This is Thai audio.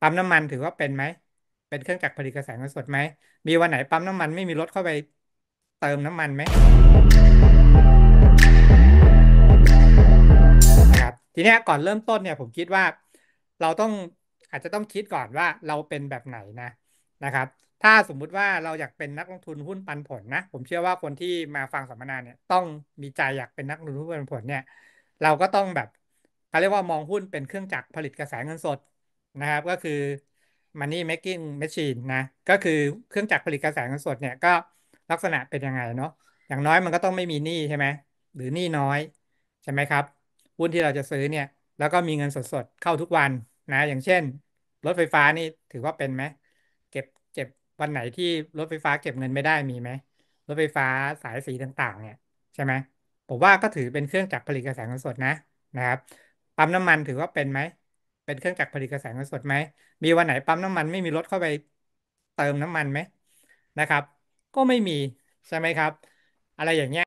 ปั๊มน้ำมันถือว่าเป็นไหม เป็นเครื่องจักรผลิตกระแสเงินสดไหมมีวันไหนปั๊มน้ำมันไม่มีรถเข้าไปเติมน้ำมันไหมนะครับทีนี้ก่อนเริ่มต้นเนี่ยผมคิดว่าเราต้องอาจจะต้องคิดก่อนว่าเราเป็นแบบไหนนะนะครับ ถ้าสมมุติว่าเราอยากเป็นนักลงทุนหุ้นปันผลนะ ผมเชื่อว่าคนที่มาฟังสัมมนาเนี่ยต้องมีใจอยากเป็นนักลงทุนหุ้นปันผลเนี่ยเราก็ต้องแบบเขาเรียกว่ามองหุ้นเป็นเครื่องจักรผลิตกระแสเงินสดนะครับก็คือ Money Making Machine นะก็คือเครื่องจักรผลิตกระแสเงินสดเนี่ยก็ลักษณะเป็นยังไงเนาะอย่างน้อยมันก็ต้องไม่มีหนี้ใช่ไหมหรือหนี้น้อยใช่ไหมครับหุ้นที่เราจะซื้อเนี่ยแล้วก็มีเงินสดๆ เข้าทุกวันนะอย่างเช่นรถไฟฟ้านี่ถือว่าเป็นไหมเก็บเก็บวันไหนที่รถไฟฟ้าเก็บเงินไม่ได้มีไหมรถไฟฟ้าสายสีต่างๆเนี่ยใช่ไหมผมว่าก็ถือเป็นเครื่องจักรผลิตกระแสเงินสดนะนะครับปั๊มน้ำมันถือว่าเป็นไหมเป็นเครื่องจักรผลิตกระแสเงินสดไหม มีวันไหนปั๊มน้ำมันไม่มีรถเข้าไปเติมน้ำมันไหมนะครับ ก็ไม่มีใช่ไหมครับอะไรอย่างเงี้ย